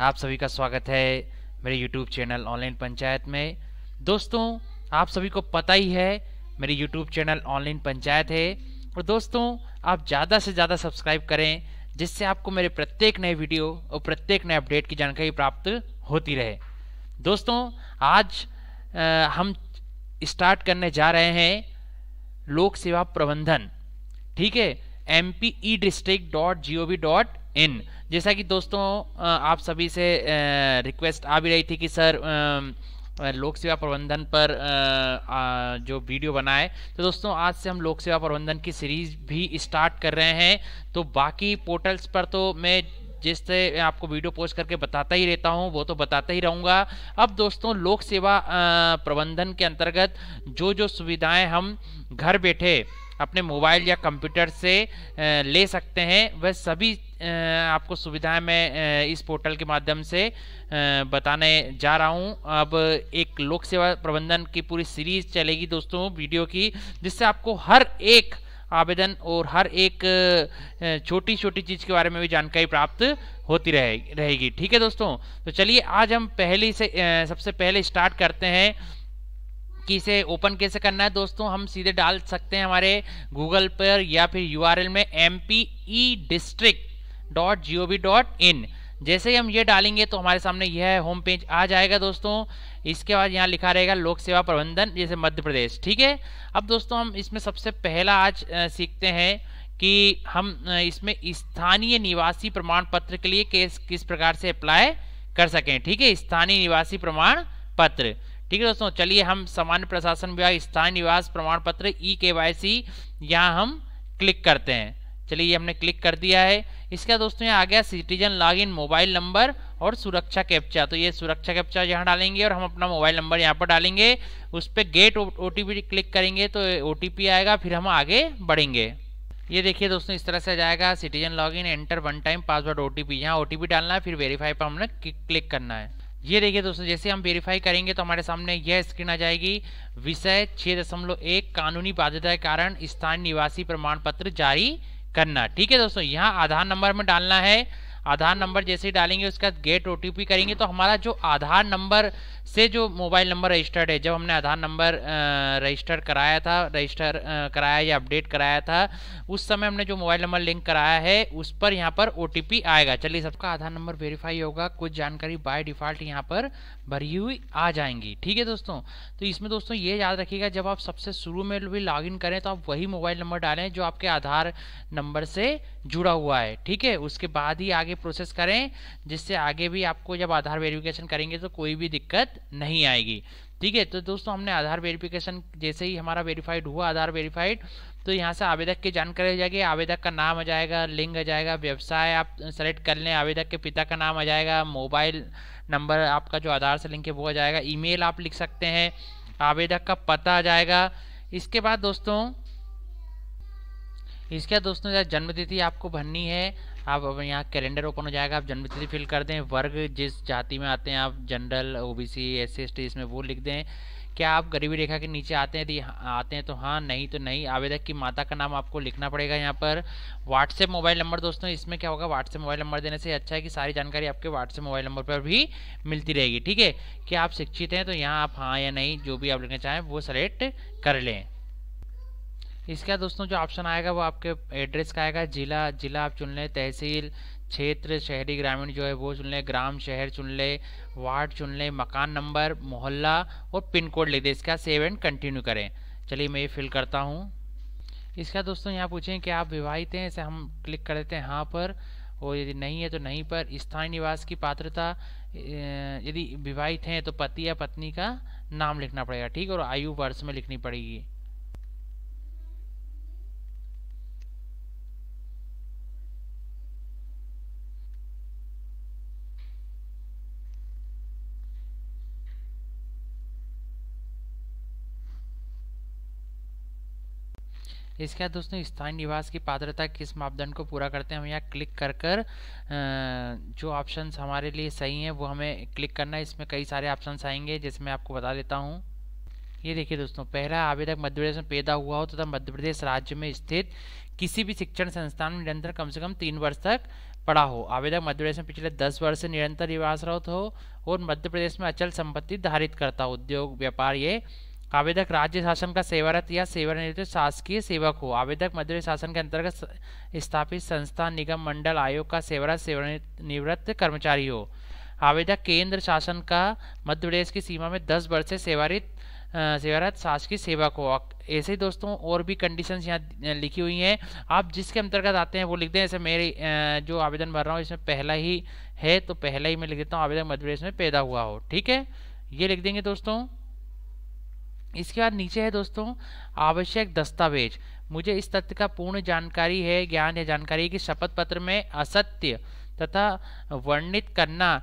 आप सभी का स्वागत है मेरे YouTube चैनल ऑनलाइन पंचायत में दोस्तों आप सभी को पता ही है मेरी YouTube चैनल ऑनलाइन पंचायत है और दोस्तों आप ज़्यादा से ज़्यादा सब्सक्राइब करें जिससे आपको मेरे प्रत्येक नए वीडियो और प्रत्येक नए अपडेट की जानकारी प्राप्त होती रहे दोस्तों आज आ, हम स्टार्ट करने जा रहे हैं लोक सेवा प्रबंधन ठीक है M P E district dot G O V dot in जैसा कि दोस्तों आप सभी से रिक्वेस्ट आ भी रही थी कि सर लोक सेवा प्रबंधन पर जो वीडियो बनाए तो दोस्तों आज से हम लोक सेवा प्रबंधन की सीरीज भी स्टार्ट कर रहे हैं तो बाकी पोर्टल्स पर तो मैं जिससे आपको वीडियो पोस्ट करके बताता ही रहता हूँ वो तो बताता ही रहूँगा अब दोस्तों लोक सेवा प्रबंधन के अंतर्गत जो जो सुविधाएं हम घर बैठे अपने मोबाइल या कंप्यूटर से ले सकते हैं वह सभी आपको सुविधाएं मैं इस पोर्टल के माध्यम से बताने जा रहा हूं अब एक लोक सेवा प्रबंधन की पूरी सीरीज चलेगी दोस्तों वीडियो की जिससे आपको हर एक आवेदन और हर एक छोटी छोटी चीज़ के बारे में भी जानकारी प्राप्त होती रहेगी ठीक है दोस्तों तो चलिए आज हम पहली से सबसे पहले स्टार्ट करते हैं कि इसे ओपन कैसे करना है दोस्तों हम सीधे डाल सकते हैं हमारे गूगल पर या फिर यू में M P E district dot G O V dot in जैसे ही हम ये डालेंगे तो हमारे सामने यह होम पेज आ जाएगा दोस्तों इसके बाद यहाँ लिखा रहेगा लोक सेवा प्रबंधन जैसे मध्य प्रदेश ठीक है अब दोस्तों हम इसमें सबसे पहला आज सीखते हैं कि हम इसमें स्थानीय निवासी प्रमाण पत्र के लिए किस प्रकार से अप्लाई कर सकें ठीक है स्थानीय निवासी प्रमाण पत्र ठीक है दोस्तों चलिए हम सामान्य प्रशासन विभाग स्थानीय निवास प्रमाण पत्र ई के वाई सी यहाँ हम क्लिक करते हैं चलिए ये हमने क्लिक कर दिया है इसका दोस्तों यहाँ आ गया सिटीजन लॉगिन मोबाइल नंबर और सुरक्षा कैप्चा तो ये सुरक्षा कैप्चा यहाँ डालेंगे और हम अपना मोबाइल नंबर यहाँ पर डालेंगे उस पर गेट ओ क्लिक करेंगे तो ओ आएगा फिर हम आगे बढ़ेंगे ये देखिए दोस्तों इस तरह से जाएगा citizen login enter one time password O T P यहाँ ओ डालना है फिर वेरीफाई पर हमने क्लिक करना है ये देखिए दोस्तों जैसे हम वेरीफाई करेंगे तो हमारे सामने यह स्क्रीन आ जाएगी विषय छः दशमलव एक कानूनी बाध्यता के कारण स्थानीय निवासी प्रमाण पत्र जारी करना ठीक है दोस्तों यहाँ आधार नंबर में डालना है आधार नंबर जैसे ही डालेंगे उसके बाद गेट ओटीपी करेंगे तो हमारा जो आधार नंबर से जो मोबाइल नंबर रजिस्टर्ड है जब हमने आधार नंबर रजिस्टर कराया था रजिस्टर कराया या अपडेट कराया था उस समय हमने जो मोबाइल नंबर लिंक कराया है उस पर यहाँ पर ओ आएगा चलिए सबका आधार नंबर वेरीफाई होगा कुछ जानकारी बाय डिफ़ॉल्ट यहाँ पर भरी हुई आ जाएंगी ठीक है दोस्तों तो इसमें दोस्तों ये याद रखिएगा जब आप सबसे शुरू में भी लॉग करें तो आप वही मोबाइल नंबर डालें जो आपके आधार नंबर से जुड़ा हुआ है ठीक है उसके बाद ही आगे प्रोसेस करें जिससे आगे भी आपको जब आधार वेरिफिकेशन करेंगे तो कोई भी दिक्कत दिक्कत नहीं आएगी ठीक है तो दोस्तों हमने आधार वेरिफिकेशन जैसे ही हमारा वेरीफाइड हुआ आधार वेरीफाइड तो यहाँ से आवेदक की जानकारी आ जाएगी आवेदक का नाम आ जाएगा लिंक आ जाएगा व्यवसाय आप सेलेक्ट कर लें आवेदक के पिता का नाम आ जाएगा मोबाइल नंबर आपका जो आधार से लिंक है वो आ जाएगा ईमेल आप लिख सकते हैं आवेदक का पता आ जाएगा इसके बाद दोस्तों इसके बाद दोस्तों जन्मतिथि आपको भरनी है आप अब यहाँ कैलेंडर ओपन हो जाएगा आप जन्मतिथि फिल कर दें वर्ग जिस जाति में आते हैं आप general O B C S C S T इसमें वो लिख दें क्या आप गरीबी रेखा के नीचे आते हैं यदि हाँ, आते हैं तो हाँ नहीं तो नहीं आवेदक की माता का नाम आपको लिखना पड़ेगा यहाँ पर व्हाट्सएप मोबाइल नंबर दोस्तों इसमें क्या होगा व्हाट्सएप मोबाइल नंबर देने से अच्छा है कि सारी जानकारी आपके व्हाट्सएप मोबाइल नंबर पर भी मिलती रहेगी ठीक है कि आप शिक्षित हैं तो यहाँ आप हाँ या नहीं जो भी आप लिखना चाहें वो सेलेक्ट कर लें इसका दोस्तों जो ऑप्शन आएगा वो आपके एड्रेस का आएगा जिला जिला आप चुन लें तहसील क्षेत्र शहरी ग्रामीण जो है वो चुन लें ग्राम शहर चुन लें वार्ड चुन लें मकान नंबर मोहल्ला और पिन कोड लिख दें इसका सेव एंड कंटिन्यू करें चलिए मैं ये फिल करता हूँ इसका दोस्तों यहाँ पूछें कि आप विवाहित हैं इसे हम क्लिक कर देते हैं हाँ पर और यदि नहीं है तो नहीं पर स्थानीय निवास की पात्रता यदि विवाहित हैं तो पति या पत्नी का नाम लिखना पड़ेगा ठीक और आयु वर्ष में लिखनी पड़ेगी इसके बाद दोस्तों स्थानीय निवास की पात्रता किस मापदंड को पूरा करते हैं हम यहाँ क्लिक कर कर जो ऑप्शन हमारे लिए सही हैं वो हमें क्लिक करना है इसमें कई सारे ऑप्शन आएंगे जैसे मैं आपको बता देता हूँ ये देखिए दोस्तों पहला आवेदक मध्य प्रदेश में पैदा हुआ हो तथा तो मध्य प्रदेश राज्य में स्थित किसी भी शिक्षण संस्थान में निरंतर कम से कम तीन वर्ष तक पढ़ा हो आवेदक मध्य प्रदेश में पिछले दस वर्ष से निरंतर निवासरत हो और मध्य प्रदेश में अचल संपत्ति धारित करता हो उद्योग व्यापार ये आवेदक राज्य शासन का सेवारत या सेवानिवृत्त शासकीय सेवक हो आवेदक मध्य शासन के अंतर्गत स्थापित संस्था निगम मंडल आयोग का सेवारत सेवानिवृत्त कर्मचारी हो आवेदक केंद्र शासन का मध्य प्रदेश की सीमा में दस वर्ष से सेवारित सेवारत शासकीय सेवक हो ऐसे दोस्तों और भी कंडीशंस यहाँ लिखी हुई हैं आप जिसके अंतर्गत आते हैं वो लिख दें ऐसे मेरे जो आवेदन भर रहा हूँ इसमें पहला ही है तो पहला ही मैं लिख देता हूँ आवेदक मध्य प्रदेश में पैदा हुआ हो ठीक है ये लिख देंगे दोस्तों इसके बाद नीचे है दोस्तों आवश्यक दस्तावेज मुझे इस तथ्य का पूर्ण जानकारी है ज्ञान या जानकारी कि शपथ पत्र में असत्य तथा वर्णित करना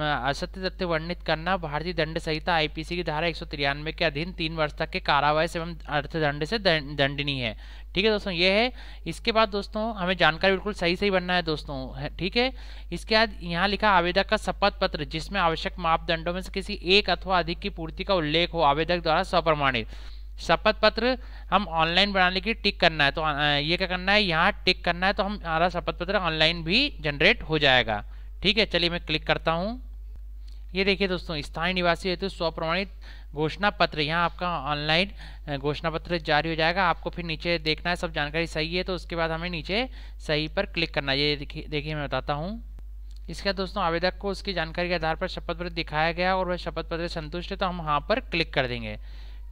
असत्य तथ्य वर्णित करना भारतीय दंड संहिता आईपीसी की धारा एक के अधीन तीन वर्ष तक के कारावास एवं अर्थदंड से दंडनीय है ठीक है दोस्तों ये है इसके बाद दोस्तों हमें जानकारी बिल्कुल सही सही बनना है दोस्तों ठीक है इसके बाद यहाँ लिखा आवेदक का शपथ पत्र जिसमें आवश्यक मापदंडों में से किसी एक अथवा अधिक की पूर्ति का उल्लेख हो आवेदक द्वारा स्वप्रमाणित शपथ पत्र हम ऑनलाइन बनाने के टिक करना है तो ये क्या करना है यहाँ टिक करना है तो हमारा शपथ पत्र ऑनलाइन भी जनरेट हो जाएगा ठीक है चलिए मैं क्लिक करता हूँ ये देखिए दोस्तों स्थानीय निवासी हेतु स्वप्रमाणित घोषणा पत्र यहाँ आपका ऑनलाइन घोषणा पत्र जारी हो जाएगा आपको फिर नीचे देखना है सब जानकारी सही है तो उसके बाद हमें नीचे सही पर क्लिक करना है ये देखिए देखिए मैं बताता हूँ बाद दोस्तों आवेदक को उसकी जानकारी के आधार पर शपथ पत्र दिखाया गया और वह शपथ पत्र संतुष्ट है तो हम हाँ पर क्लिक कर देंगे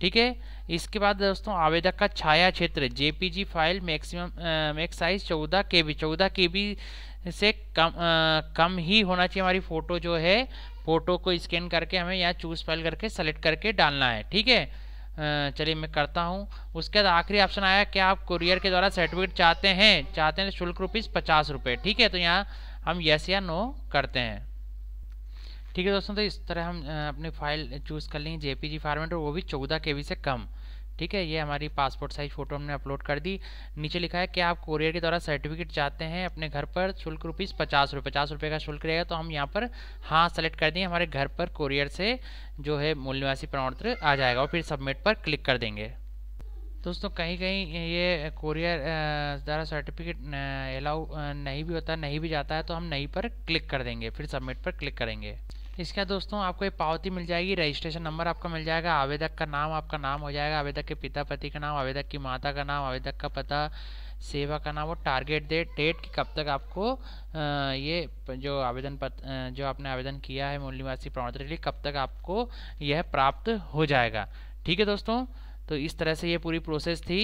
ठीक है इसके बाद दोस्तों आवेदक का छाया क्षेत्र जे फाइल मैक्सिमम मैक्स साइज चौदह के बी चौदह के बी से कम आ, कम ही होना चाहिए हमारी फ़ोटो जो है फ़ोटो को स्कैन करके हमें यहाँ चूज़ फाइल करके सेलेक्ट करके डालना है ठीक है चलिए मैं करता हूँ उसके बाद आखिरी ऑप्शन आया कि आप कुरियर के द्वारा सर्टिफिकेट चाहते हैं चाहते हैं तो शुल्क रुपीज़ पचास रुपये ठीक है तो यहाँ हम यस या नो करते हैं ठीक है दोस्तों तो इस तरह हम अपनी फाइल चूज़ कर लेंगे जेपीजी फॉर्मेट और वो भी चौदह के से कम ठीक है ये हमारी पासपोर्ट साइज फ़ोटो हमने अपलोड कर दी नीचे लिखा है कि आप कोरियर के द्वारा सर्टिफिकेट चाहते हैं अपने घर पर शुल्क रुपीज़ पचास रुपये पचास रुपये का शुल्क रहेगा तो हम यहाँ पर हाँ सेलेक्ट कर देंगे हमारे घर पर कोरियर से जो है मूल निवासी प्रमाणपत्र आ जाएगा और फिर सबमिट पर क्लिक कर देंगे दोस्तों कहीं कहीं ये कोरियर द्वारा सर्टिफिकेट अलाउ नहीं भी होता नहीं भी जाता है तो हम नहीं पर क्लिक कर देंगे फिर सबमिट पर क्लिक करेंगे इसके बाद दोस्तों आपको एक पावती मिल जाएगी रजिस्ट्रेशन नंबर आपका मिल जाएगा आवेदक का नाम आपका नाम हो जाएगा आवेदक के पिता पति का नाम आवेदक की माता का नाम आवेदक का पता सेवा का नाम और टारगेट डेट डेट कि कब तक आपको ये जो आवेदन पत्र जो आपने आवेदन किया है मूल निवासी प्रमाण पत्र कब तक आपको यह प्राप्त हो जाएगा ठीक है दोस्तों तो इस तरह से ये पूरी प्रोसेस थी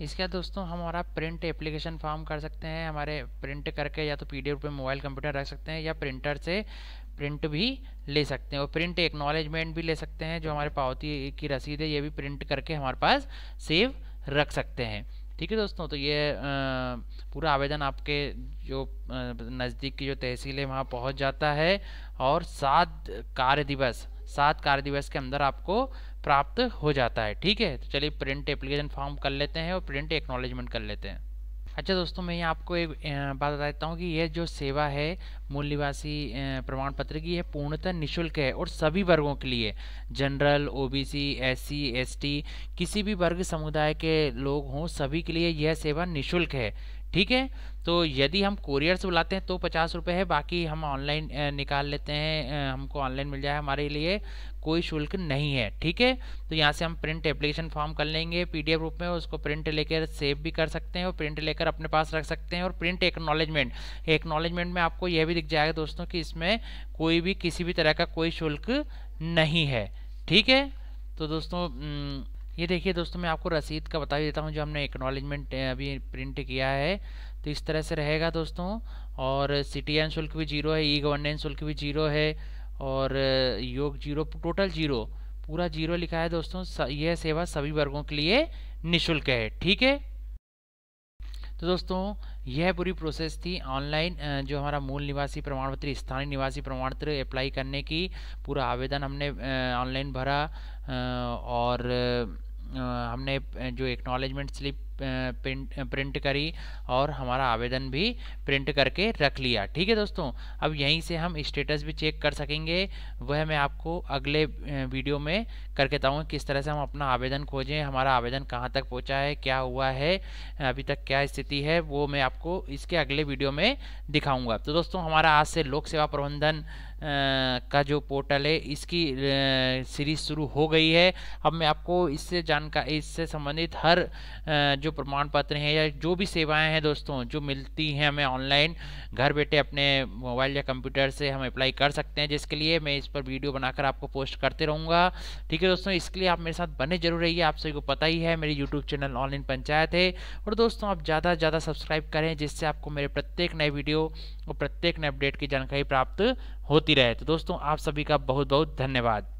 इसके बाद दोस्तों हम हमारा प्रिंट एप्लीकेशन फॉर्म कर सकते हैं हमारे प्रिंट करके या तो पीडीएफ पे मोबाइल कंप्यूटर रख सकते हैं या प्रिंटर से प्रिंट भी ले सकते हैं और प्रिंट एक्नॉलेजमेंट भी ले सकते हैं जो हमारे पावती की रसीद है ये भी प्रिंट करके हमारे पास सेव रख सकते हैं ठीक है दोस्तों तो ये पूरा आवेदन आपके जो नज़दीक की जो तहसील है वहाँ पहुँच जाता है और सात कार्य दिवस सात कार्य दिवस के अंदर आपको प्राप्त हो जाता है ठीक है तो चलिए प्रिंट एप्लीकेशन फॉर्म कर लेते हैं और प्रिंट एक्नॉलेजमेंट कर लेते हैं अच्छा दोस्तों मैं आपको एक बात बता देता हूँ कि यह जो सेवा है मूल निवासी प्रमाण पत्र की यह पूर्णतः निशुल्क है और सभी वर्गों के लिए जनरल ओबीसी एससी एसटी किसी भी वर्ग समुदाय के लोग हों सभी के लिए यह सेवा निशुल्क है ठीक है तो यदि हम से बुलाते हैं तो पचास रुपये है बाकी हम ऑनलाइन निकाल लेते हैं हमको ऑनलाइन मिल जाए हमारे लिए कोई शुल्क नहीं है ठीक है तो यहाँ से हम प्रिंट एप्लीकेशन फॉर्म कर लेंगे पीडीएफ रूप में उसको प्रिंट लेकर सेव भी कर सकते हैं और प्रिंट लेकर अपने पास रख सकते हैं और प्रिंट एक्नॉलेजमेंट एक्नॉलेजमेंट में आपको यह भी दिख जाएगा दोस्तों कि इसमें कोई भी किसी भी तरह का कोई शुल्क नहीं है ठीक है तो दोस्तों ये देखिए दोस्तों मैं आपको रसीद का बता देता हूँ जो हमने एक्नॉलेजमेंट अभी प्रिंट किया है तो इस तरह से रहेगा दोस्तों और एन शुल्क भी जीरो है ई गवर्नेंस शुल्क भी जीरो है और योग जीरो टोटल जीरो पूरा जीरो लिखा है दोस्तों यह सेवा सभी वर्गों के लिए निःशुल्क है ठीक है तो दोस्तों यह पूरी प्रोसेस थी ऑनलाइन जो हमारा मूल निवासी प्रमाण पत्र स्थानीय निवासी प्रमाण पत्र अप्लाई करने की पूरा आवेदन हमने ऑनलाइन भरा और हमने जो एक्नॉलेजमेंट स्लिप प्रिंट प्रिंट करी और हमारा आवेदन भी प्रिंट करके रख लिया ठीक है दोस्तों अब यहीं से हम स्टेटस भी चेक कर सकेंगे वह मैं आपको अगले वीडियो में करके बताऊँगा किस तरह से हम अपना आवेदन खोजें हमारा आवेदन कहाँ तक पहुँचा है क्या हुआ है अभी तक क्या स्थिति है वो मैं आपको इसके अगले वीडियो में दिखाऊँगा तो दोस्तों हमारा आज से लोक सेवा प्रबंधन का जो पोर्टल है इसकी सीरीज शुरू हो गई है अब मैं आपको इससे जानकारी इससे संबंधित हर जो प्रमाण पत्र हैं या जो भी सेवाएं हैं दोस्तों जो मिलती हैं हमें ऑनलाइन घर बैठे अपने मोबाइल या कंप्यूटर से हम अप्लाई कर सकते हैं जिसके लिए मैं इस पर वीडियो बनाकर आपको पोस्ट करते रहूँगा ठीक है दोस्तों इसके लिए आप मेरे साथ बने जरूर रहिए आप सभी को पता ही है मेरी यूट्यूब चैनल ऑनलाइन पंचायत है और दोस्तों आप ज़्यादा से ज़्यादा सब्सक्राइब करें जिससे आपको मेरे प्रत्येक नए वीडियो और प्रत्येक नए अपडेट की जानकारी प्राप्त होती रहे तो दोस्तों आप सभी का बहुत बहुत धन्यवाद